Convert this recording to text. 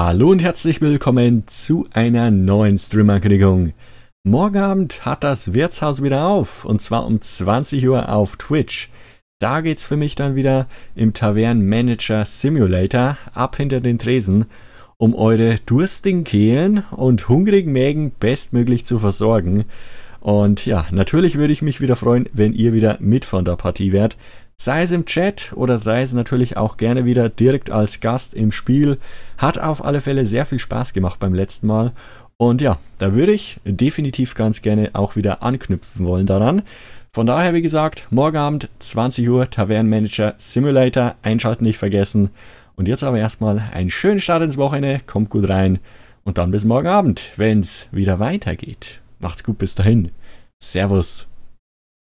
Hallo und herzlich willkommen zu einer neuen Stream-Ankündigung. Morgen Abend hat das Wirtshaus wieder auf und zwar um 20 Uhr auf Twitch. Da geht's für mich dann wieder im Tavern Manager Simulator ab hinter den Tresen, um eure durstigen Kehlen und hungrigen Mägen bestmöglich zu versorgen. Und ja, natürlich würde ich mich wieder freuen, wenn ihr wieder mit von der Partie wärt sei es im Chat oder sei es natürlich auch gerne wieder direkt als Gast im Spiel. Hat auf alle Fälle sehr viel Spaß gemacht beim letzten Mal. Und ja, da würde ich definitiv ganz gerne auch wieder anknüpfen wollen daran. Von daher, wie gesagt, morgen Abend 20 Uhr Tavernmanager Simulator. Einschalten nicht vergessen. Und jetzt aber erstmal einen schönen Start ins Wochenende. Kommt gut rein. Und dann bis morgen Abend, wenn es wieder weitergeht. Macht's gut bis dahin. Servus.